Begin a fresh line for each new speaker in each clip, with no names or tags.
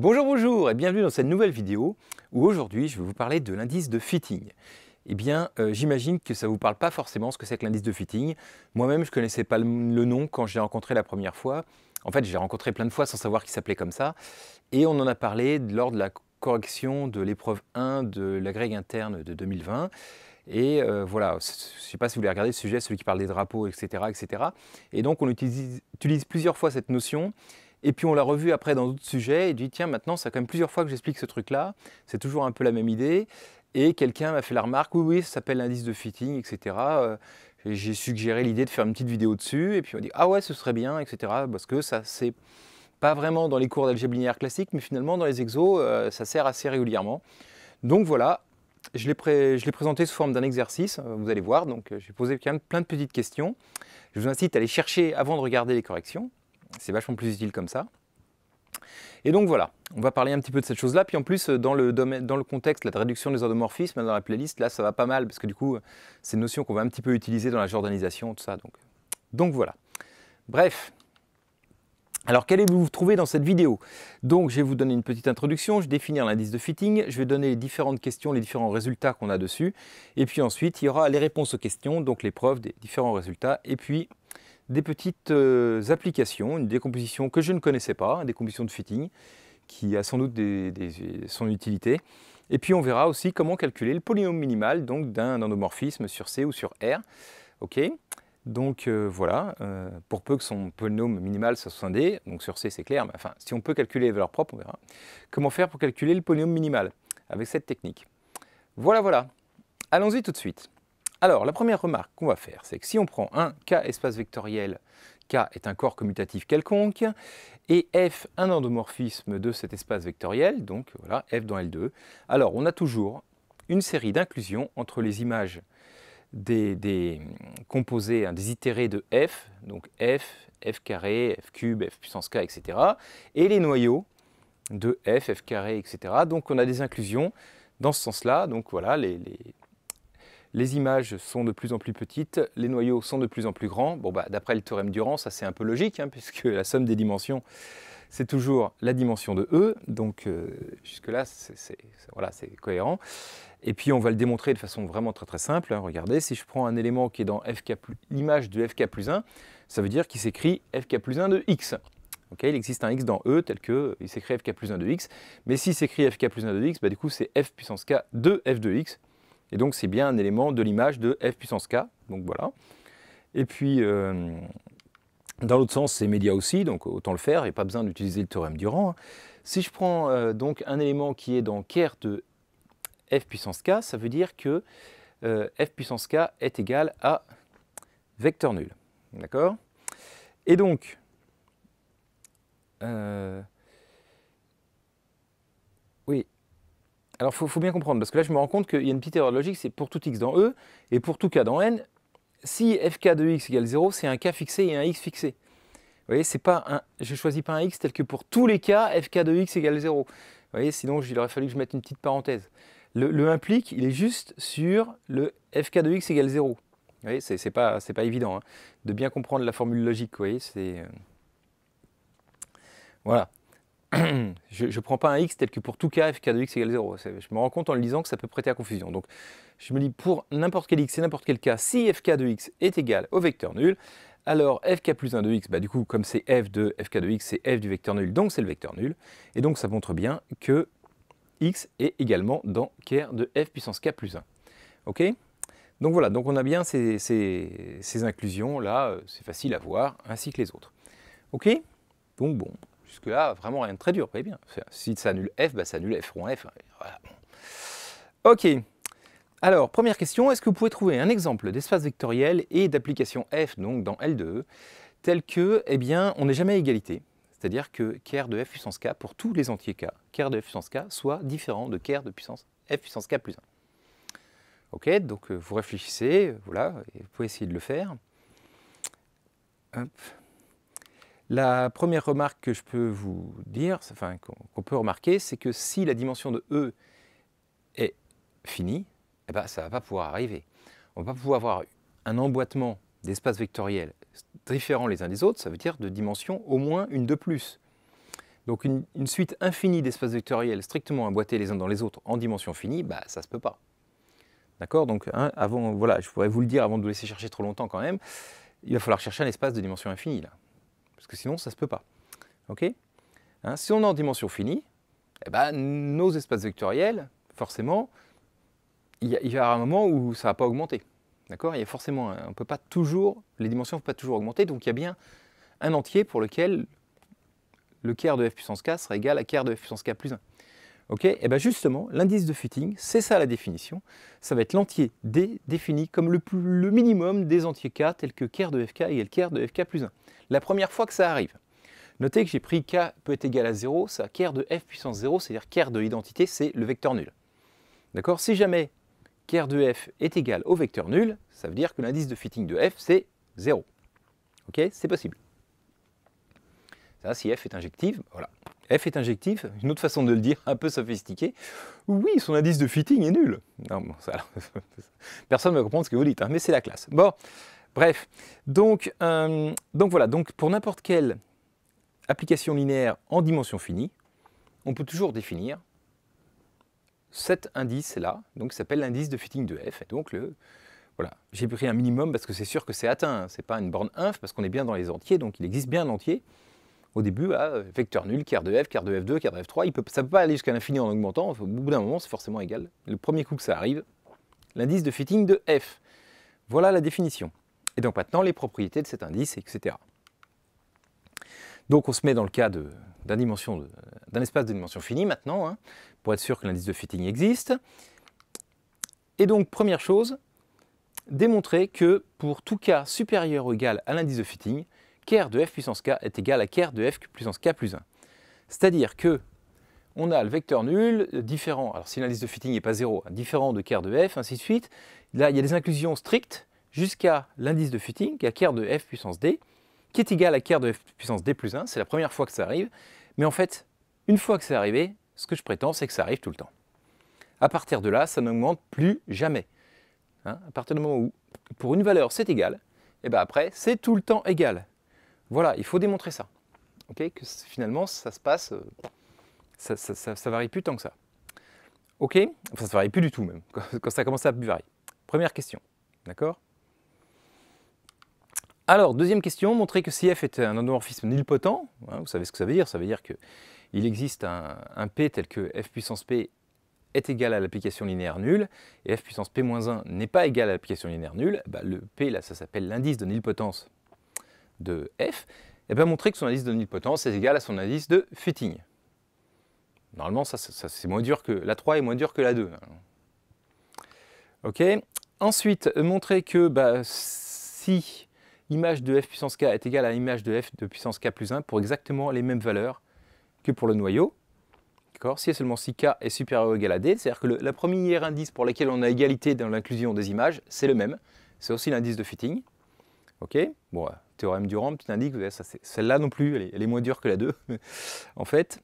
Bonjour, bonjour et bienvenue dans cette nouvelle vidéo où aujourd'hui je vais vous parler de l'indice de fitting. Eh bien, euh, j'imagine que ça ne vous parle pas forcément ce que c'est que l'indice de fitting. Moi-même, je ne connaissais pas le, nom quand j'ai rencontré la première fois. En fait, j'ai rencontré plein de fois sans savoir qu'il s'appelait comme ça. Et on en a parlé lors de la correction de l'épreuve 1 de la interne de 2020. Et euh, voilà, je ne sais pas si vous voulez regarder le sujet, celui qui parle des drapeaux, etc. etc. Et donc, on utilise plusieurs fois cette notion. Et puis on l'a revu après dans d'autres sujets et dit tiens maintenant ça quand même plusieurs fois que j'explique ce truc là, c'est toujours un peu la même idée. Et quelqu'un m'a fait la remarque oui oui ça s'appelle l'indice de fitting etc. Euh, j'ai suggéré l'idée de faire une petite vidéo dessus et puis on dit ah ouais ce serait bien etc. Parce que ça c'est pas vraiment dans les cours d'algèbre linéaire classique mais finalement dans les exos euh, ça sert assez régulièrement. Donc voilà je l'ai présenté sous forme d'un exercice, euh, vous allez voir, donc j'ai posé quand même plein de petites questions. Je vous incite à aller chercher avant de regarder les corrections c'est vachement plus utile comme ça. Et donc voilà, on va parler un petit peu de cette chose-là. Puis en plus, euh, dans le, domaine, dans le contexte, la réduction des ordomorphismes, dans la playlist, là, ça va pas mal, parce que du coup, euh, c'est une notion qu'on va un petit peu utiliser dans la jordanisation, tout ça. Donc, donc voilà. Bref. Alors, qu'allez-vous trouver dans cette vidéo Donc, je vais vous donner une petite introduction, je vais définir l'indice de fitting, je vais donner les différentes questions, les différents résultats qu'on a dessus, et puis ensuite, il y aura les réponses aux questions, donc les preuves des différents résultats, et puis des petites euh, applications, une décomposition que je ne connaissais pas, une décomposition de fitting, qui a sans doute son utilité. Et puis on verra aussi comment calculer le polynôme minimal donc d'un endomorphisme sur C ou sur R. Ok donc euh, voilà, euh, pour peu que son polynôme minimal soit un D, donc sur C c'est clair, mais enfin si on peut calculer les valeurs propres, on verra. Comment faire pour calculer le polynôme minimal avec cette technique Voilà, voilà. Allons-y tout de suite. Alors, la première remarque qu'on va faire, c'est que si on prend un K espace vectoriel, K est un corps commutatif quelconque, et F un endomorphisme de cet espace vectoriel, donc voilà, F dans L2, alors on a toujours une série d'inclusions entre les images des, composés, hein, des itérés de F, donc F, F carré, F cube, F puissance K, etc., et les noyaux de F, F carré, etc. Donc on a des inclusions dans ce sens-là, donc voilà, les les images sont de plus en plus petites, les noyaux sont de plus en plus grands. Bon, bah, d'après le théorème Durand, ça c'est un peu logique, hein, puisque la somme des dimensions, c'est toujours la dimension de E. Donc euh, jusque-là, c'est cohérent. Et puis on va le démontrer de façon vraiment très très simple. Hein. Regardez, si je prends un élément qui est dans fk l'image de fk plus 1, ça veut dire qu'il s'écrit fk plus 1 de x. il existe un x dans E tel que il s'écrit fk plus 1 de x, mais s'il s'écrit fk plus 1 de x, bah, du coup c'est f puissance k de f de x, et donc c'est bien un élément de l'image de f puissance k. Donc voilà. Et puis euh, dans l'autre sens, c'est média aussi, donc autant le faire, il n'y a pas besoin d'utiliser le théorème Durand. Hein. Si je prends euh, donc un élément qui est dans ker de f puissance k, ça veut dire que euh, f puissance k est égal à vecteur nul. D'accord Et donc, oui, alors, il faut, bien comprendre, parce que là, je me rends compte qu'il y a une petite erreur de logique, c'est pour tout x dans E et pour tout k dans N, si fk de x égale 0, c'est un k fixé et un x fixé. Vous voyez, c'est pas un, je ne choisis pas un x tel que pour tous les cas, fk de x égale 0. Vous voyez, sinon, il aurait fallu que je mette une petite parenthèse. Le, implique, il est juste sur le fk de x égale 0. Vous voyez, c'est pas, pas évident hein, de bien comprendre la formule logique. Vous voyez, c'est... Euh, voilà. je ne prends pas un x tel que pour tout k, fk de x égale 0. Je me rends compte en le lisant que ça peut prêter à confusion. Donc je me dis pour n'importe quel x et n'importe quel cas, si fk de x est égal au vecteur nul, alors fk plus 1 de x, bah, du coup comme c'est f de fk de x, c'est f du vecteur nul, donc c'est le vecteur nul. Et donc ça montre bien que x est également dans ker de f puissance k plus 1. Ok Donc voilà, donc on a bien ces, ces inclusions là, euh, c'est facile à voir, ainsi que les autres. Ok Donc bon puisque là vraiment rien de très dur, vous voyez bien. Si ça annule f, bah, ça annule f, rond f. Hein, voilà. Ok. Alors, première question, est-ce que vous pouvez trouver un exemple d'espace vectoriel et d'application f, donc dans L2, tel que, eh bien, on n'est jamais à égalité C'est-à-dire que kr de f puissance k, pour tous les entiers k, kr de f puissance k soit différent de kr de puissance f puissance k plus 1. Ok, donc euh, vous réfléchissez, voilà, et vous pouvez essayer de le faire. Hop. La première remarque que je peux vous dire, enfin qu'on peut remarquer, c'est que si la dimension de E est finie, eh ben, ça ne va pas pouvoir arriver. On ne va pas pouvoir avoir un emboîtement d'espaces vectoriels différents les uns des autres, ça veut dire de dimension au moins une de plus. Donc une, suite infinie d'espaces vectoriels strictement emboîtés les uns dans les autres en dimension finie, bah, ça ne se peut pas. D'accord Donc hein, avant, voilà, je pourrais vous le dire avant de vous laisser chercher trop longtemps quand même, il va falloir chercher un espace de dimension infinie là parce que sinon ça ne se peut pas. Ok hein, si on est en dimension finie, eh ben, nos espaces vectoriels, forcément, il y, y, un moment où ça ne va pas augmenter. D'accord Il y a forcément, on peut pas toujours, les dimensions ne peuvent pas toujours augmenter, donc il y a bien un entier pour lequel le quart de f puissance k sera égal à quart de f puissance k plus 1. Ok Et eh bien justement, l'indice de fitting, c'est ça la définition. Ça va être l'entier D défini comme le, minimum des entiers K tels que KR de FK et kR de FK plus 1. La première fois que ça arrive. Notez que j'ai pris K peut être égal à 0, ça KR de F puissance 0, c'est-à-dire KR de identité, c'est le vecteur nul. D'accord Si jamais KR de F est égal au vecteur nul, ça veut dire que l'indice de fitting de F, c'est 0. Ok C'est possible. Ça, si F est injective, voilà. F est injectif, une autre façon de le dire, un peu sophistiquée. Oui, son indice de fitting est nul. Non, personne ne va comprendre ce que vous dites, hein, mais c'est la classe. Bon, bref. Donc, euh, donc voilà, donc pour n'importe quelle application linéaire en dimension finie, on peut toujours définir cet indice-là, donc s'appelle l'indice de fitting de F. donc le, voilà, j'ai pris un minimum parce que c'est sûr que c'est atteint. Hein. ce n'est pas une borne inf parce qu'on est bien dans les entiers, donc il existe bien un entier au début à ah, vecteur nul, quart de f, quart de f2, quart de f3. ça ne peut pas aller jusqu'à l'infini en augmentant. Au bout d'un moment, c'est forcément égal. Le premier coup que ça arrive, l'indice de fitting de f. Voilà la définition. Et donc maintenant, les propriétés de cet indice, etc. Donc on se met dans le cas d'un espace de dimension finie maintenant, hein, pour être sûr que l'indice de fitting existe. Et donc première chose, démontrer que pour tout cas supérieur ou égal à l'indice de fitting, ker de f puissance k est égal à ker de f puissance k plus 1. C'est-à-dire que on a le vecteur nul différent, alors si l'indice de fitting n'est pas 0, hein, différent de ker de f, ainsi de suite. Là, il y a des inclusions strictes jusqu'à l'indice de fitting, qui est k de f puissance d, qui est égal à ker de f puissance d plus 1. C'est la première fois que ça arrive. Mais en fait, une fois que c'est arrivé, ce que je prétends, c'est que ça arrive tout le temps. À partir de là, ça n'augmente plus jamais. Hein, à partir du moment où, pour une valeur, c'est égal, et eh bien après, c'est tout le temps égal. Voilà, il faut démontrer ça. que finalement, ça se passe, euh, ça, varie plus tant que ça. Ok Enfin, ça varie plus du tout même, quand ça commence à varier. Première question, d'accord alors, deuxième question, montrer que si f est un endomorphisme nilpotent, hein, vous savez ce que ça veut dire, ça veut dire qu'il existe un, p tel que f puissance p est égal à l'application linéaire nulle, et f puissance p-1 n'est pas égal à l'application linéaire nulle, bah, le p, là, ça s'appelle l'indice de nilpotence de f, et eh bien montrer que son indice de omnipotence est égal à son indice de fitting. Normalement, ça, c'est moins dur que la 3 est moins dure que la 2. Ok. Ensuite, montrer que bah, si image de f puissance k est égale à image de f de puissance k plus 1 pour exactement les mêmes valeurs que pour le noyau, si et seulement si k est supérieur ou égal à d, c'est-à-dire que le la premier indice pour lequel on a égalité dans l'inclusion des images, c'est le même. C'est aussi l'indice de fitting. Ok théorème du ramp, tu ça celle-là non plus, elle est, moins dure que la 2, en fait.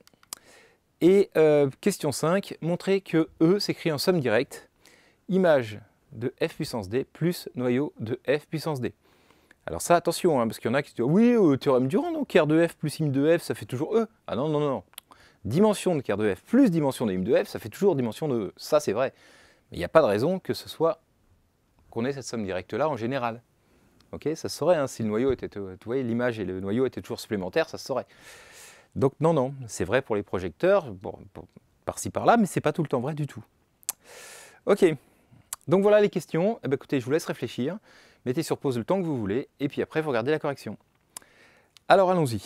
Et euh, question 5, montrer que E s'écrit en somme directe, image de F puissance D plus noyau de F puissance D. Alors ça, attention, hein, parce qu'il y en a qui disent « Oui, le euh, théorème du rang, donc R de F plus im de F, ça fait toujours E ». Ah non, non, non, Dimension de R de F plus dimension de im de F, ça fait toujours dimension de E. Ça, c'est vrai. Mais il n'y a pas de raison que ce soit qu'on ait cette somme directe-là en général ça se saurait, hein, si le noyau était, l'image et le noyau étaient toujours supplémentaires, ça se saurait. Donc non, non, c'est vrai pour les projecteurs, bon, par-ci par-là, mais c'est pas tout le temps vrai du tout. Ok, donc voilà les questions. Eh ben, écoutez, je vous laisse réfléchir. Mettez sur pause le temps que vous voulez, et puis après, vous regardez la correction. Alors allons-y.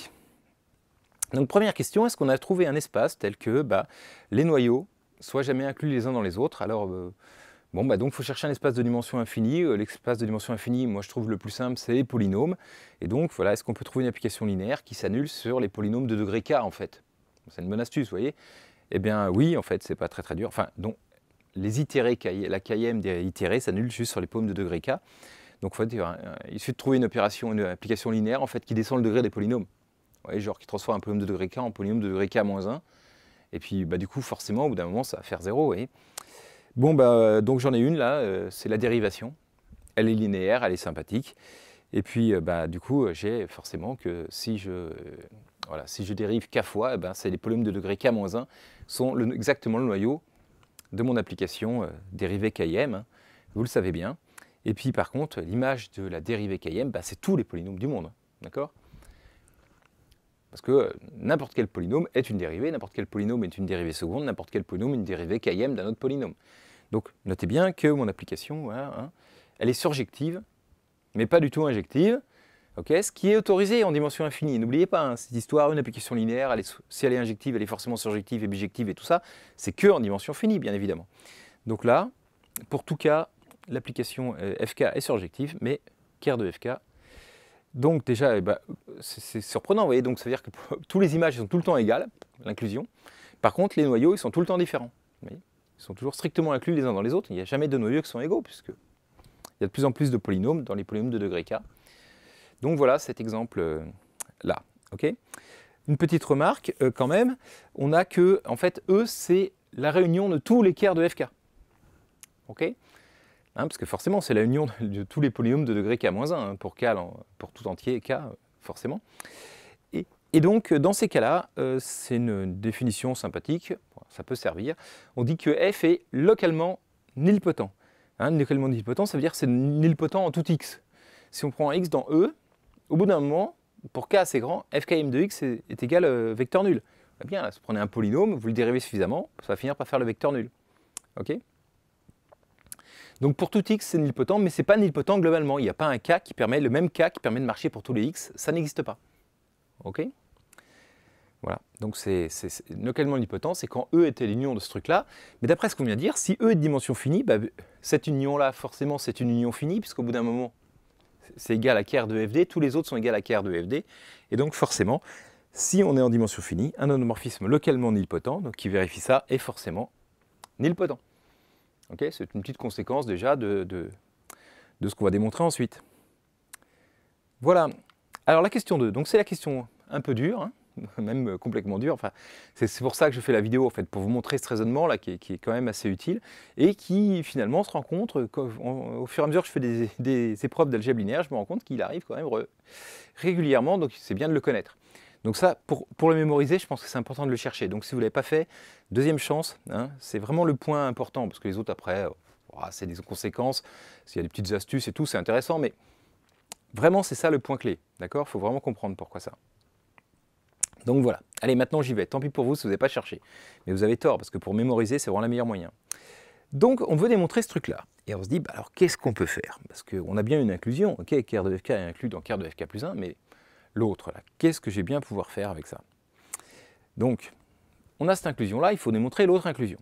Donc première question, est-ce qu'on a trouvé un espace tel que bah, les noyaux soient jamais inclus les uns dans les autres Alors euh, Bon, bah donc il faut chercher un espace de dimension infinie. Euh, l'espace de dimension infinie, moi je trouve le plus simple, c'est les polynômes. Et donc voilà, est-ce qu'on peut trouver une application linéaire qui s'annule sur les polynômes de degré k en fait C'est une bonne astuce, vous voyez Eh bien oui, en fait, c'est pas très très dur. Enfin, donc les itérés, la KM des itérés s'annule juste sur les polynômes de degré k. Donc hein, il suffit de trouver une, opération, une application linéaire en fait qui descend le degré des polynômes. Vous voyez, genre qui transforme un polynôme de degré k en polynôme de degré k-1. Et puis bah, du coup, forcément, au bout d'un moment, ça va faire 0, vous Bon, bah, euh, donc j'en ai une là, euh, c'est la dérivation. Elle est linéaire, elle est sympathique. Et puis, euh, bah, du coup, j'ai forcément que si je, dérive k fois, eh ben, c'est les polynômes de degré k-1 sont exactement le noyau de mon application dérivée km, hein. vous le savez bien. Et puis, par contre, l'image de la dérivée km, bah, c'est tous les polynômes du monde. Hein. D'accord parce que n'importe quel polynôme est une dérivée, n'importe quel polynôme est une dérivée seconde, n'importe quel polynôme est une dérivée km d'un autre polynôme. Donc notez bien que mon application, hein, elle est surjective, mais pas du tout injective. ce qui est autorisé en dimension infinie. N'oubliez pas, hein, cette histoire, une application linéaire, elle si elle est injective, elle est forcément surjective et bijective et tout ça, c'est que en dimension finie, bien évidemment. Donc là, pour tout cas, l'application euh, FK est surjective, mais Ker de FK. Donc déjà, eh ben, c'est surprenant, vous voyez, donc ça veut dire que tous les images sont tout le temps égales, l'inclusion. Par contre, les noyaux, ils sont tout le temps différents. Ils sont toujours strictement inclus les uns dans les autres. Il n'y a jamais de noyaux qui sont égaux, puisque il y a de plus en plus de polynômes dans les polynômes de degré k. Donc voilà cet exemple-là. Euh, une petite remarque euh, quand même, on a que, en fait, E, c'est la réunion de tous les quarts de fk. OK hein, Parce que forcément, c'est la union de, tous les polynômes de degré k-1, hein, pour, k, pour tout entier k, forcément. Et, donc, dans ces cas-là, euh, c'est une définition sympathique ça peut servir. On dit que f est localement nilpotent. Hein, localement nilpotent, ça veut dire que c'est nilpotent en tout x. Si on prend x dans E, au bout d'un moment, pour k assez grand, fkm de x est, égal euh, vecteur nul. Eh bien, vous prenez un polynôme, vous le dérivez suffisamment, ça va finir par faire le vecteur nul. donc pour tout x, c'est nilpotent, mais ce n'est pas nilpotent globalement. Il n'y a pas un k qui permet, le même k qui permet de marcher pour tous les x, ça n'existe pas. OK voilà. Donc c'est localement nilpotent, c'est quand E était l'union de ce truc-là. Mais d'après ce qu'on vient de dire, si E est de dimension finie, bah, cette union-là, forcément, c'est une union finie, puisqu'au bout d'un moment, c'est égal à KR de FD, tous les autres sont égaux à KR de FD. Et donc forcément, si on est en dimension finie, un homomorphisme localement nilpotent, donc qui vérifie ça, est forcément nilpotent. c'est une petite conséquence déjà de, ce qu'on va démontrer ensuite. Voilà. Alors la question 2, donc c'est la question un peu dure, hein. même euh, complètement dur. Enfin, c'est pour ça que je fais la vidéo, en fait, pour vous montrer ce raisonnement là qui est, quand même assez utile et qui finalement se rend compte, au fur et à mesure que je fais des, épreuves d'algèbre linéaire, je me rends compte qu'il arrive quand même régulièrement, donc c'est bien de le connaître. Donc ça, pour, le mémoriser, je pense que c'est important de le chercher. Donc si vous ne l'avez pas fait, deuxième chance, hein, c'est vraiment le point important, parce que les autres après, euh, c'est des conséquences, s'il y a des petites astuces et tout, c'est intéressant, mais vraiment c'est ça le point clé, d'accord Il faut vraiment comprendre pourquoi ça. Donc voilà. Allez, maintenant j'y vais. Tant pis pour vous si vous n'avez pas cherché. Mais vous avez tort, parce que pour mémoriser, c'est vraiment le meilleur moyen. Donc on veut démontrer ce truc-là. Et on se dit, bah alors qu'est-ce qu'on peut faire Parce qu'on a bien une inclusion. Ok, KR de FK est inclus dans KR de FK plus 1, mais l'autre, là, qu'est-ce que j'ai bien pouvoir faire avec ça Donc, on a cette inclusion-là, il faut démontrer l'autre inclusion.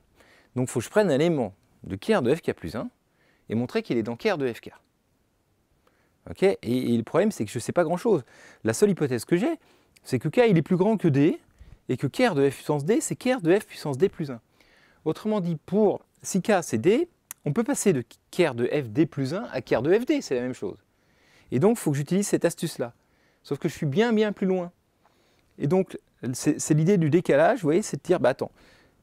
Donc il faut que je prenne un élément de KR de FK plus 1 et montrer qu'il est dans KR de FK. OK et, le problème, c'est que je ne sais pas grand-chose. La seule hypothèse que j'ai, c'est que K il est plus grand que D, et que ker de F puissance D, c'est ker de F puissance D plus 1. Autrement dit, pour si K c'est D, on peut passer de ker de F D plus 1 à ker de F D, c'est la même chose. Et donc, il faut que j'utilise cette astuce-là. Sauf que je suis bien, bien plus loin. Et donc, c'est l'idée du décalage, vous voyez, c'est de dire, bah attends,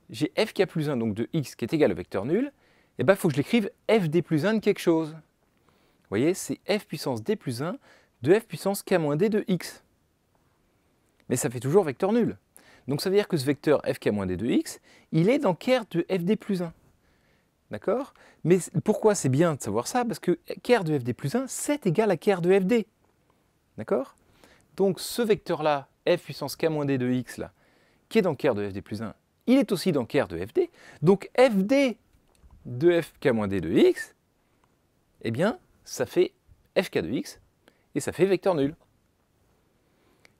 j'ai fk plus 1, donc de x qui est égal au vecteur nul, et bah il faut que je l'écrive fd plus 1 de quelque chose. Vous voyez, c'est f puissance d plus 1 de f puissance k moins d de x mais ça fait toujours vecteur nul. Donc ça veut dire que ce vecteur fk-d de x, il est dans ker de fd plus 1. D'accord Mais pourquoi c'est bien de savoir ça Parce que ker de fd plus 1, c'est égal à ker de fd. D'accord Donc ce vecteur-là, f puissance k-d de x, là, qui est dans ker de fd plus 1, il est aussi dans ker de fd. Donc fd de fk-d de x, eh bien, ça fait fk de x, et ça fait vecteur nul.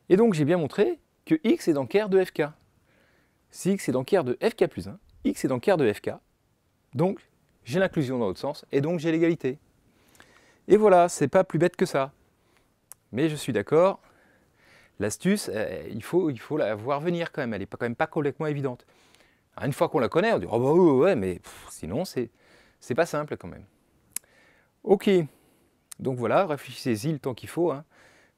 Et donc j'ai bien montré que x est dans de fk. Si x est dans de fk plus 1, x est dans de fk, donc j'ai l'inclusion dans l'autre sens, et donc j'ai l'égalité. Et voilà, c'est pas plus bête que ça. Mais je suis d'accord, l'astuce, euh, il, faut, la voir venir quand même, elle n'est quand même pas complètement évidente. Hein, une fois qu'on la connaît, on dit « Oh bah oui, ouais, mais sinon c'est pas simple quand même. » Ok, donc voilà, réfléchissez-y le temps qu'il faut. Hein.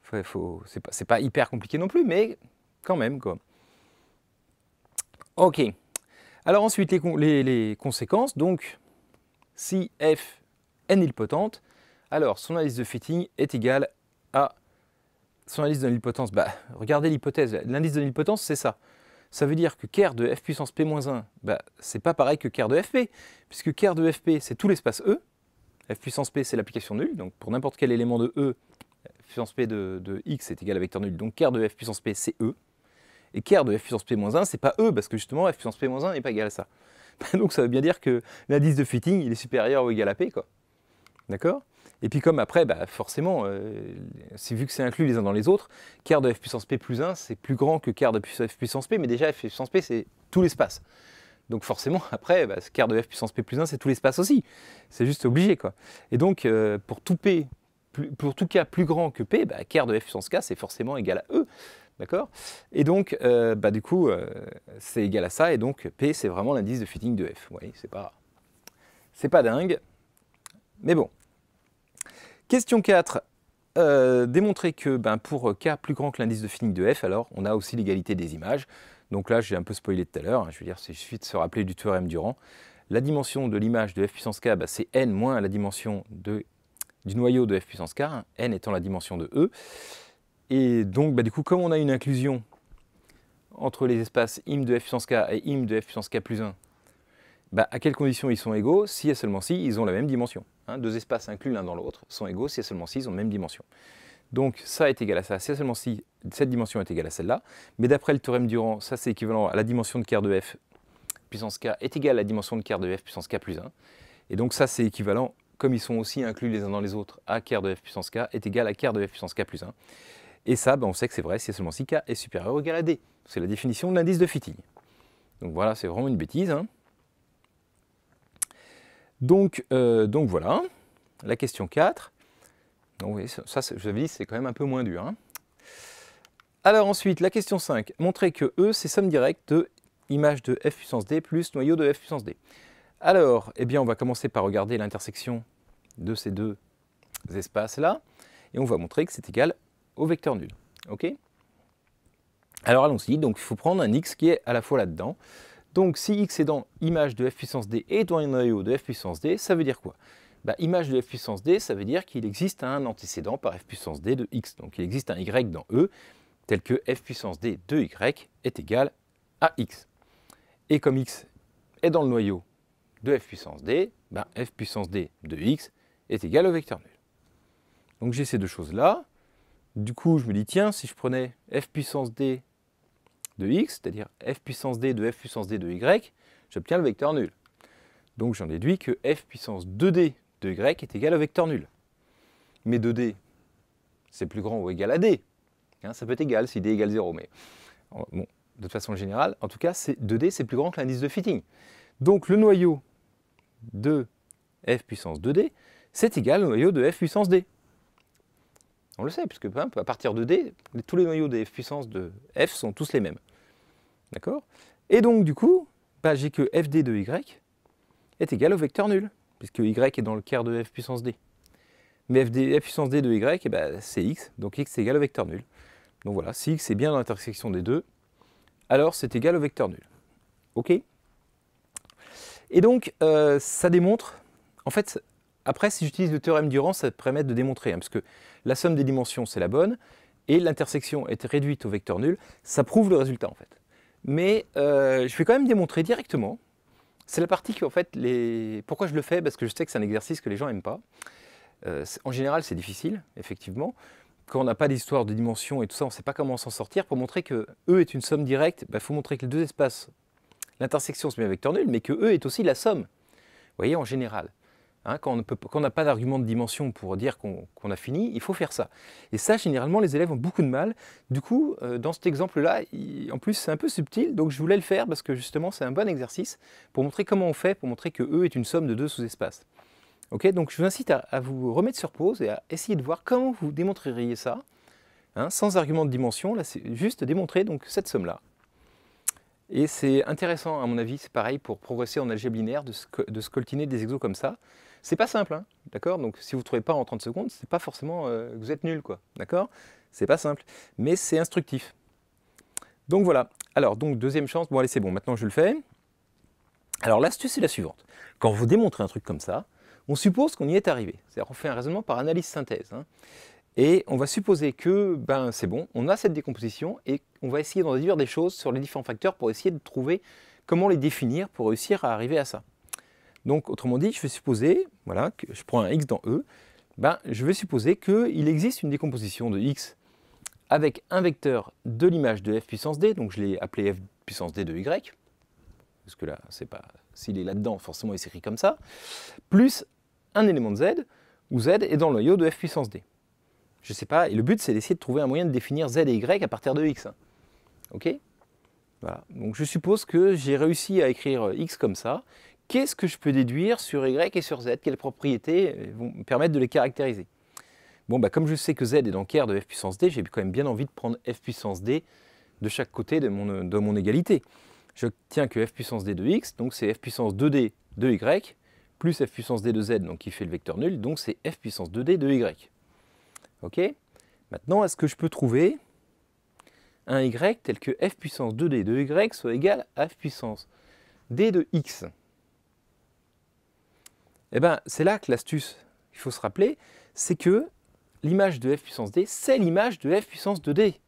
Faut, faut, c'est pas, hyper compliqué non plus, mais quand même quoi. Ok. Alors ensuite les, conséquences. Donc si f est nilpotente, alors son analyse de fitting est égal à son analyse de nilpotence. Bah regardez l'hypothèse. L'indice de nilpotence c'est ça. Ça veut dire que kR de f puissance p-1, bah, c'est pas pareil que ker de fp, puisque ker de fp c'est tout l'espace E, f puissance p c'est l'application nulle, donc pour n'importe quel élément de E, puissance p de, x est égal à vecteur nul, donc kr de f puissance p c'est e, et kr de f puissance p moins 1 c'est pas e, parce que justement f puissance p moins 1 n'est pas égal à ça. donc ça veut bien dire que l'indice de fitting il est supérieur ou égal à p, quoi. D'accord Et puis comme après, bah forcément, euh, vu que c'est inclus les uns dans les autres, kr de f puissance p plus 1 c'est plus grand que kr de f puissance p, mais déjà f puissance p c'est tout l'espace. Donc forcément, après, bah, de f puissance p plus 1, c'est tout l'espace aussi. C'est juste obligé, quoi. Et donc, euh, pour tout p pour tout cas plus grand que P, bah, de F puissance K, c'est forcément égal à E. D'accord Et donc, euh, bah, du coup, euh, c'est égal à ça. Et donc, P, c'est vraiment l'indice de fitting de F. Oui, c'est pas, c'est pas dingue. Mais bon. Question 4. Euh, démontrer que ben, pour K plus grand que l'indice de fitting de F, alors on a aussi l'égalité des images. Donc là, j'ai un peu spoilé tout à l'heure. Hein, je veux dire, c'est suffit de se rappeler du théorème Durand. La dimension de l'image de F puissance K, bah, c'est N moins la dimension de du noyau de f puissance k, n étant la dimension de E. Et donc, bah, du coup, comme on a une inclusion entre les espaces im de f puissance k et im de f puissance k plus 1, bah, à quelles conditions ils sont égaux Si et seulement si, ils ont la même dimension. Hein? deux espaces inclus l'un dans l'autre sont égaux si et seulement si, ils ont la même dimension. Donc ça est égal à ça, si et seulement si, cette dimension est égale à celle-là. Mais d'après le théorème Durand, ça c'est équivalent à la dimension de k de f puissance k est égale à la dimension de k de f puissance k plus 1. Et donc ça c'est équivalent comme ils sont aussi inclus les uns dans les autres, A quart de f puissance k est égal à quart de f puissance k plus 1. Et ça, bah, on sait que c'est vrai si seulement si k est supérieur ou égal à d. C'est la définition de l'indice de Fitting. Donc voilà, c'est vraiment une bêtise. Hein. Donc, euh, donc voilà, la question 4. Donc oui, ça, je vous c'est quand même un peu moins dur. Hein. Alors ensuite, la question 5. Montrer que E, c'est somme directe de image de f puissance d plus noyau de f puissance d. Alors, eh bien, on va commencer par regarder l'intersection de ces deux espaces-là, et on va montrer que c'est égal au vecteur nul. OK Alors allons-y, donc il faut prendre un x qui est à la fois là-dedans. Donc si x est dans image de f puissance d et dans le noyau de f puissance d, ça veut dire quoi bah, Image de f puissance d, ça veut dire qu'il existe un antécédent par f puissance d de x. Donc il existe un y dans E, tel que f puissance d de y est égal à x. Et comme x est dans le noyau de f puissance d, ben f puissance d de x est égal au vecteur nul. Donc j'ai ces deux choses-là. Du coup, je me dis, tiens, si je prenais f puissance d de x, c'est-à-dire f puissance d de f puissance d de y, j'obtiens le vecteur nul. Donc j'en déduis que f puissance 2d de y est égal au vecteur nul. Mais 2d, c'est plus grand ou égal à d. Hein, ça peut être égal si d égale 0, mais bon, de façon générale, en tout cas, 2d, c'est plus grand que l'indice de fitting. Donc le noyau de f puissance 2d, c'est égal au noyau de f puissance d. On le sait, puisque hein, à partir de d, tous les noyaux de f puissance de f sont tous les mêmes. D'accord Et donc, du coup, j'ai que fd de y est égal au vecteur nul, puisque y est dans le quart de f puissance d. Mais fd, f puissance d de y, eh ben, c'est x, donc x est égal au vecteur nul. Donc voilà, si x est bien dans l'intersection des deux, alors c'est égal au vecteur nul. OK et donc, euh, ça démontre, en fait, après, si j'utilise le théorème du ça permet de démontrer, hein, parce que la somme des dimensions, c'est la bonne, et l'intersection est réduite au vecteur nul, ça prouve le résultat, en fait. Mais euh, je vais quand même démontrer directement, c'est la partie qui, en fait, les... pourquoi je le fais Parce que je sais que c'est un exercice que les gens n'aiment pas. Euh, en général, c'est difficile, effectivement. Quand on n'a pas d'histoire de dimension et tout ça, on ne sait pas comment s'en sortir. Pour montrer que E est une somme directe, il bah, faut montrer que les deux espaces l'intersection se met un vecteur nul, mais que E est aussi la somme. Vous voyez, en général. Hein, quand on n'a pas d'argument de dimension pour dire qu'on a fini, il faut faire ça. Et ça, généralement, les élèves ont beaucoup de mal. Du coup, euh, dans cet exemple-là, en plus, c'est un peu subtil, donc je voulais le faire parce que justement, c'est un bon exercice pour montrer comment on fait, pour montrer que E est une somme de deux sous-espaces. donc je vous incite à, vous remettre sur pause et à essayer de voir comment vous démontreriez ça, hein, sans argument de dimension, là c'est juste démontrer donc, cette somme-là. Et c'est intéressant, à mon avis, c'est pareil pour progresser en algèbre linéaire, de, de scoltiner des exos comme ça. C'est pas simple, hein, d'accord Donc si vous ne trouvez pas en 30 secondes, c'est pas forcément euh, vous êtes nul, quoi, d'accord C'est pas simple, mais c'est instructif. Donc voilà. Alors, donc deuxième chance, bon allez, c'est bon, maintenant je le fais. Alors l'astuce c'est la suivante. Quand vous démontrez un truc comme ça, on suppose qu'on y est arrivé. C'est-à-dire qu'on fait un raisonnement par analyse-synthèse. Hein. Et on va supposer que ben, c'est bon, on a cette décomposition et on va essayer d'en déduire des choses sur les différents facteurs pour essayer de trouver comment les définir pour réussir à arriver à ça. Donc autrement dit, je vais supposer, voilà, que je prends un x dans E, ben, je vais supposer qu'il existe une décomposition de x avec un vecteur de l'image de f puissance d, donc je l'ai appelé f puissance d de y, parce que là, c'est pas s'il est là-dedans, forcément il s'écrit comme ça, plus un élément de z, où z est dans le noyau de f puissance d je sais pas. Et le but, c'est d'essayer de trouver un moyen de définir z et y à partir de x. Ok Voilà. Donc je suppose que j'ai réussi à écrire euh, x comme ça. Qu'est-ce que je peux déduire sur y et sur z Quelles propriétés euh, vont me permettre de les caractériser Bon, bah, comme je sais que z est dans R de f puissance d, j'ai quand même bien envie de prendre f puissance d de chaque côté de mon, de mon égalité. Je tiens que f puissance d de x, donc c'est f puissance 2d de y, plus f puissance d de z, donc qui fait le vecteur nul, donc c'est f puissance 2d de y. Ok Maintenant, est-ce que je peux trouver un y tel que f puissance 2d de y soit égal à f puissance d de x Eh bien, c'est là que l'astuce qu'il faut se rappeler, c'est que l'image de f puissance d, c'est l'image de f puissance 2d.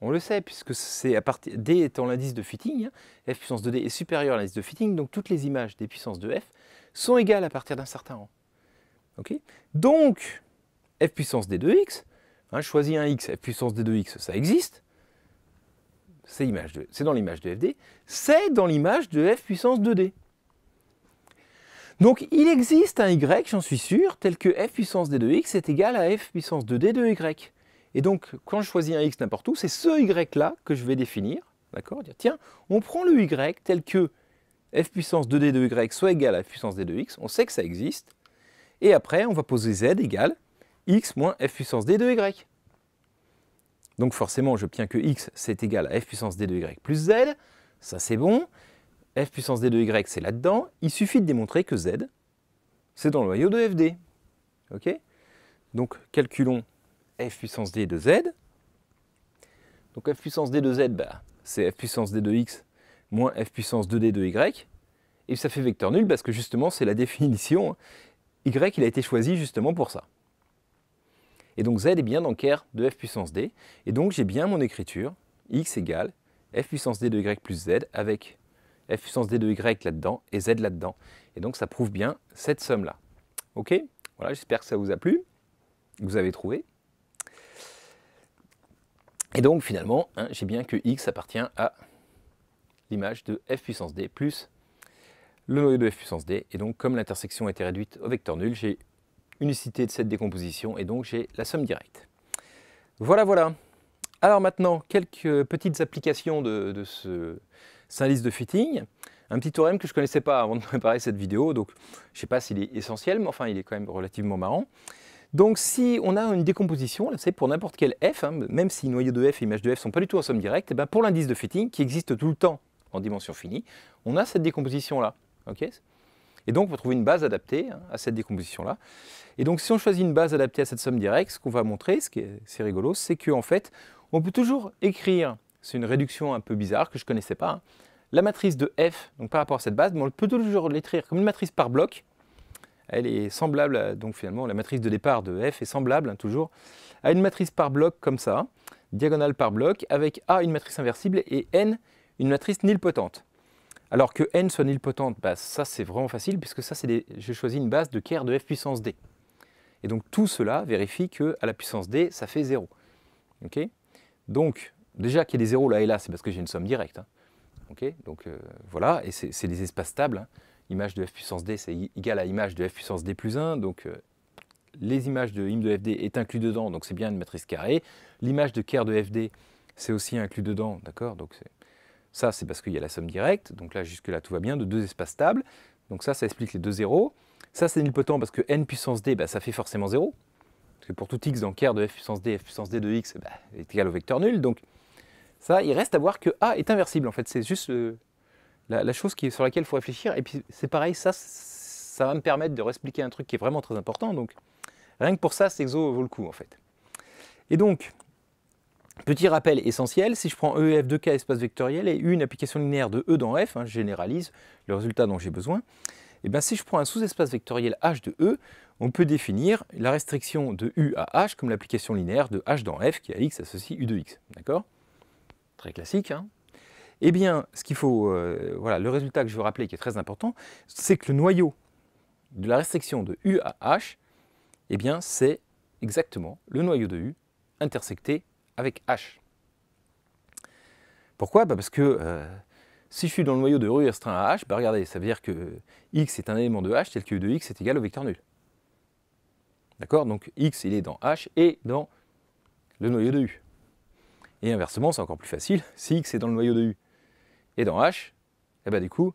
On le sait, puisque c'est à partir d étant l'indice de fitting, hein, f puissance 2d est supérieur à l'indice de fitting, donc toutes les images des puissances de f sont égales à partir d'un certain rang. donc, f puissance d 2 x, je hein, choisis un x, f puissance d 2 x, ça existe, c'est dans l'image de fd, c'est dans l'image de f puissance 2d. Donc il existe un y, j'en suis sûr, tel que f puissance d 2 x est égal à f puissance 2d de y. Et donc quand je choisis un x n'importe où, c'est ce y-là que je vais définir, d'accord Dire tiens, on prend le y tel que f puissance 2d de y soit égal à f puissance d 2 x, on sait que ça existe, et après on va poser z égale x moins f puissance d de y. Donc forcément, j'obtiens que x, c'est égal à f puissance d de y plus z. Ça, c'est bon. f puissance d de y, c'est là-dedans. Il suffit de démontrer que z, c'est dans le noyau de fd. OK Donc, calculons f puissance d de z. Donc f puissance d de z, bah, c'est f puissance d de x moins f puissance 2d de y. Et ça fait vecteur nul parce que justement, c'est la définition. Hein. Y, il a été choisi justement pour ça. Et donc z est bien dans R de f puissance d. Et donc j'ai bien mon écriture x égale f puissance d de y plus z avec f puissance d de y là-dedans et z là-dedans. Et donc ça prouve bien cette somme-là. Ok Voilà, j'espère que ça vous a plu, que vous avez trouvé. Et donc finalement, hein, j'ai bien que x appartient à l'image de f puissance d plus le noyau de f puissance d. Et donc comme l'intersection a été réduite au vecteur nul, j'ai unicité de cette décomposition et donc j'ai la somme directe. Voilà, voilà. Alors maintenant, quelques petites applications de, ce de fitting. Un petit théorème que je ne connaissais pas avant de préparer cette vidéo, donc je ne sais pas s'il est essentiel, mais enfin il est quand même relativement marrant. Donc si on a une décomposition, c'est pour n'importe quel f, hein, même si noyau de f et image de f sont pas du tout en somme directe, et eh ben, pour l'indice de fitting qui existe tout le temps en dimension finie, on a cette décomposition là. Et donc, on va trouver une base adaptée hein, à cette décomposition-là. Et donc, si on choisit une base adaptée à cette somme directe, ce qu'on va montrer, ce qui est, rigolo, c'est qu'en fait, on peut toujours écrire, c'est une réduction un peu bizarre que je ne connaissais pas, hein, la matrice de F, donc par rapport à cette base, mais on peut toujours l'écrire comme une matrice par bloc. Elle est semblable, donc finalement, la matrice de départ de F est semblable, hein, toujours, à une matrice par bloc comme ça, diagonale par bloc, avec A une matrice inversible et N une matrice nilpotente. Alors que n soit nilpotente, bah, ça c'est vraiment facile puisque ça c'est des... j'ai choisi une base de Kerr de f puissance d. Et donc tout cela vérifie que à la puissance d, ça fait 0. donc déjà qu'il y a des zéros là et là, c'est parce que j'ai une somme directe. Hein. donc euh, voilà, et c'est des espaces stables. Hein. Image de f puissance d, c'est égal à image de f puissance d plus 1. Donc euh, les images de im de fd est inclus dedans, donc c'est bien une matrice carrée. L'image de Kerr de fd, c'est aussi inclus dedans, d'accord Donc ça, c'est parce qu'il y a la somme directe, donc là, jusque-là, tout va bien, de deux espaces stables. Donc ça, ça explique les deux zéros. Ça, c'est nilpotent parce que n puissance d, bah, ça fait forcément 0. Parce que pour tout x dans Ker de f puissance d, f puissance d de x bah, est égal au vecteur nul. Donc ça, il reste à voir que A est inversible, en fait. C'est juste euh, la, chose qui, sur laquelle il faut réfléchir. Et puis, c'est pareil, ça, ça va me permettre de réexpliquer un truc qui est vraiment très important. Donc rien que pour ça, c'est exo vaut le coup, en fait. Et donc, Petit rappel essentiel, si je prends ef de K espace vectoriel et U une application linéaire de E dans F, hein, je généralise le résultat dont j'ai besoin, et eh bien si je prends un sous-espace vectoriel H de E, on peut définir la restriction de U à H comme l'application linéaire de H dans F qui à X associe U de X. D'accord Très classique. Hein eh bien, ce qu'il faut, euh, voilà, le résultat que je veux rappeler qui est très important, c'est que le noyau de la restriction de U à H, eh bien, c'est exactement le noyau de U intersecté avec H. Pourquoi bah, Parce que euh, si je suis dans le noyau de U restreint à H, bah regardez, ça veut dire que X est un élément de H tel que U de X est égal au vecteur nul. D'accord Donc X, il est dans H et dans le noyau de U. Et inversement, c'est encore plus facile, si X est dans le noyau de U et dans H, et eh bah du coup,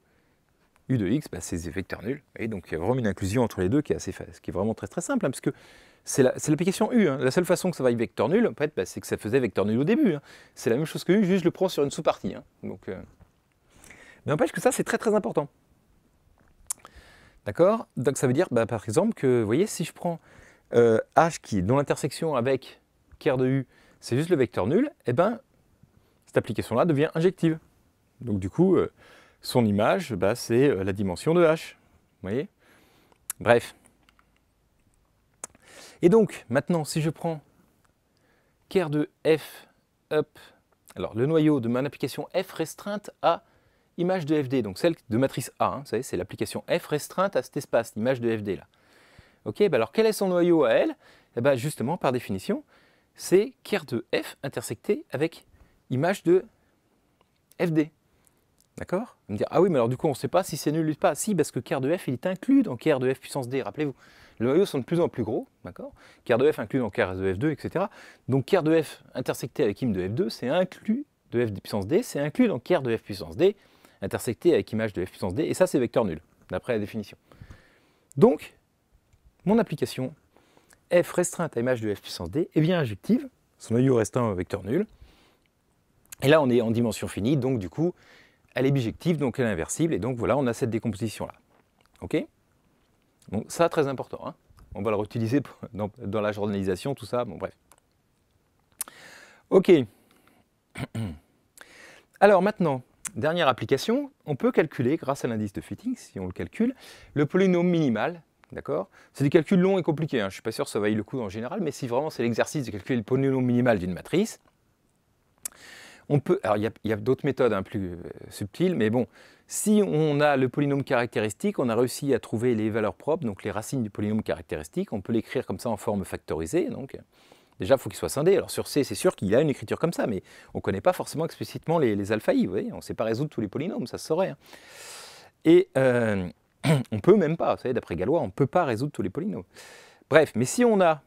U de X, bah, c'est vecteur nul. Et donc il y a vraiment une inclusion entre les deux qui est, assez, qui est vraiment très très simple, hein, parce que c'est l'application U. Hein. La seule façon que ça vaille vecteur nul, en fait, bah, c'est que ça faisait vecteur nul au début. Hein. C'est la même chose que U, juste je le prends sur une sous-partie. Hein. Donc, euh, Mais n'empêche que ça, c'est très très important. D'accord Donc ça veut dire, bah, par exemple, que, voyez, si je prends euh, H qui, est dans l'intersection avec R de U, c'est juste le vecteur nul, et eh ben, cette application-là devient injective. Donc du coup, euh, son image, bah, c'est la dimension de H. voyez Bref. Et donc, maintenant, si je prends ker de f up, alors le noyau de mon application f restreinte à image de fd, donc celle de matrice A, hein, vous savez, c'est l'application f restreinte à cet espace, l'image de fd là. Ok, bah alors quel est son noyau à elle Et eh bah Justement, par définition, c'est ker de f intersecté avec image de fd. D'accord Me dire, ah oui, mais alors du coup, on ne sait pas si c'est nul ou pas. Si, parce que Ker de F, il est inclus dans Kr de F puissance D, rappelez-vous. Les noyaux sont de plus en plus gros, d'accord de F inclus dans Ker de F2, etc. Donc Ker de F intersecté avec im de F2, c'est inclus de F puissance D, c'est inclus dans Ker de F puissance D, intersecté avec image de F puissance D, et ça, c'est vecteur nul, d'après la définition. Donc, mon application F restreinte à image de F puissance D est bien injective, son noyau restreint au vecteur nul, et là, on est en dimension finie, donc du coup, elle est bijective, donc elle est inversible, et donc voilà, on a cette décomposition-là. OK Donc ça, très important. Hein. on va le réutiliser dans, la journalisation, tout ça, bon bref. OK. Alors maintenant, dernière application, on peut calculer, grâce à l'indice de fitting, si on le calcule, le polynôme minimal, d'accord C'est des calculs longs et compliqués, hein. je ne suis pas sûr que ça vaille le coup en général, mais si vraiment c'est l'exercice de calculer le polynôme minimal d'une matrice, on peut, il y a, d'autres méthodes hein, plus euh, subtiles, mais bon, si on a le polynôme caractéristique, on a réussi à trouver les valeurs propres, donc les racines du polynôme caractéristique. On peut l'écrire comme ça en forme factorisée. Donc déjà, faut il faut qu'il soit scindé. Alors sur C, c'est sûr qu'il a une écriture comme ça, mais on ne connaît pas forcément explicitement les, alpha i. Vous voyez on ne sait pas résoudre tous les polynômes, ça se saurait. Hein. Et euh, on peut même pas, vous savez, d'après Galois, on ne peut pas résoudre tous les polynômes. Bref, mais si on a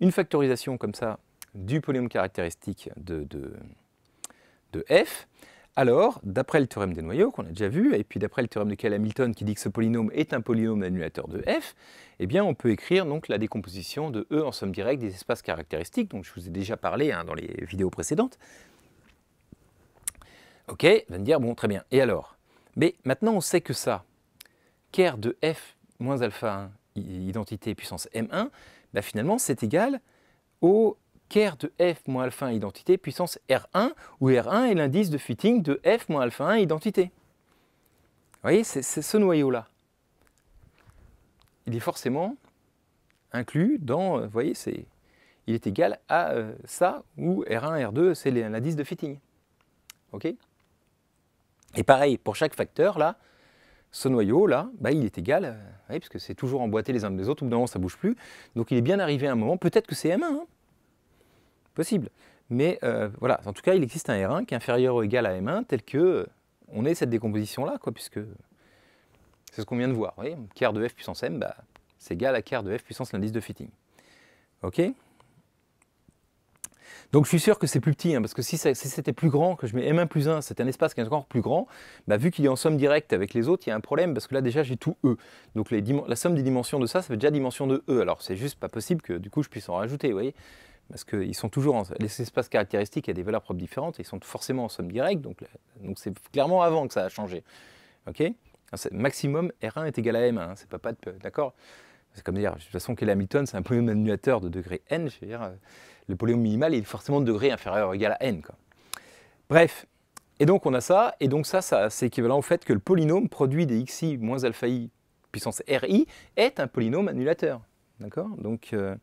une factorisation comme ça du polynôme caractéristique de, de f, alors, d'après le théorème des noyaux qu'on a déjà vu, et puis d'après le théorème de Kell hamilton qui dit que ce polynôme est un polynôme annulateur de f, eh bien on peut écrire donc la décomposition de E en somme directe des espaces caractéristiques, dont je vous ai déjà parlé hein, dans les vidéos précédentes. Ok, va me dire, bon très bien, et alors Mais maintenant on sait que ça, Ker de f moins alpha 1, identité puissance m1, bah, finalement c'est égal au R de f moins alpha 1 identité puissance R1, où R1 est l'indice de fitting de f moins alpha 1 identité. Vous voyez, c'est ce noyau-là. Il est forcément inclus dans, euh, vous voyez, il est égal à euh, ça, où R1, R2, c'est l'indice de fitting. OK Et pareil, pour chaque facteur, là, ce noyau là, bah, il est égal, puisque euh, parce que c'est toujours emboîté les uns des autres, au bout d'un moment ça ne bouge plus, donc il est bien arrivé à un moment, peut-être que c'est M1, possible. Mais euh, voilà, en tout cas, il existe un R1 qui est inférieur ou égal à M1 tel que euh, on ait cette décomposition-là, quoi, puisque c'est ce qu'on vient de voir. Vous de f puissance m, bah, c'est égal à quart de f puissance l'indice de fitting. OK donc je suis sûr que c'est plus petit, hein, parce que si, c'était plus grand, que je mets M1 plus 1, c'est un espace qui est encore plus grand, bah, vu qu'il est en somme directe avec les autres, il y a un problème, parce que là déjà j'ai tout E. Donc la somme des dimensions de ça, ça fait déjà dimension de E. Alors c'est juste pas possible que du coup je puisse en rajouter, vous voyez parce qu'ils sont toujours en, les espaces caractéristiques, il y a des valeurs propres différentes, ils sont forcément en somme directe, donc c'est clairement avant que ça a changé. Ok Maximum R1 est égal à M1, hein, c'est pas pas d'accord. C'est comme dire, de toute façon, quel Hamilton, c'est un polynôme annulateur de degré n, je veux dire, euh, le polynôme minimal est forcément de degré inférieur ou égal à n. Bref, et donc on a ça, et donc ça, ça c'est équivalent au fait que le polynôme produit des xi moins alpha i puissance ri est un polynôme annulateur. D'accord Donc, euh,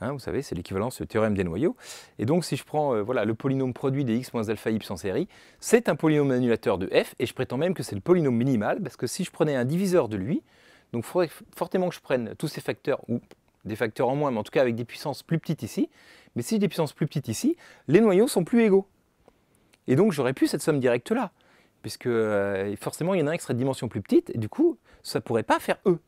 hein, vous savez, c'est l'équivalence ce théorème des noyaux. Et donc, si je prends euh, voilà, le polynôme produit des x moins alpha i puissance ri, c'est un polynôme annulateur de f, et je prétends même que c'est le polynôme minimal, parce que si je prenais un diviseur de lui, donc il faudrait fortement que je prenne tous ces facteurs, ou des facteurs en moins, mais en tout cas avec des puissances plus petites ici. Mais si j'ai des puissances plus petites ici, les noyaux sont plus égaux. Et donc j'aurais plus cette somme directe là, puisque euh, forcément il y en a un qui serait de dimension plus petite, et du coup ça ne pourrait pas faire E.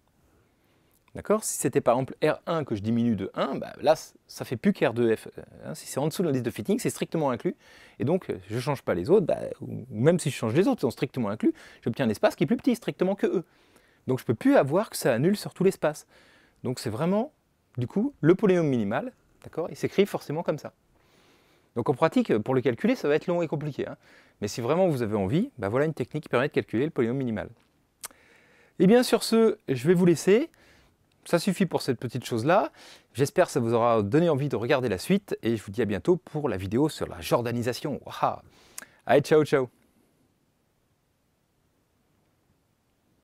D'accord Si c'était par exemple R1 que je diminue de 1, bah là ça ne fait plus qu'R2F. Euh, hein. si c'est en dessous de l'indice de fitting, c'est strictement inclus. Et donc euh, je ne change pas les autres, bah, ou même si je change les autres, ils sont strictement inclus, j'obtiens un espace qui est plus petit, strictement que E. Donc je ne peux plus avoir que ça annule sur tout l'espace. Donc c'est vraiment du coup, le polynôme minimal, d'accord, il s'écrit forcément comme ça. Donc en pratique, pour le calculer, ça va être long et compliqué. Hein. Mais si vraiment vous avez envie, bah, voilà une technique qui permet de calculer le polynôme minimal. Et eh bien sur ce, je vais vous laisser. Ça suffit pour cette petite chose-là. J'espère que ça vous aura donné envie de regarder la suite. Et je vous dis à bientôt pour la vidéo sur la jordanisation. Allez, ciao, ciao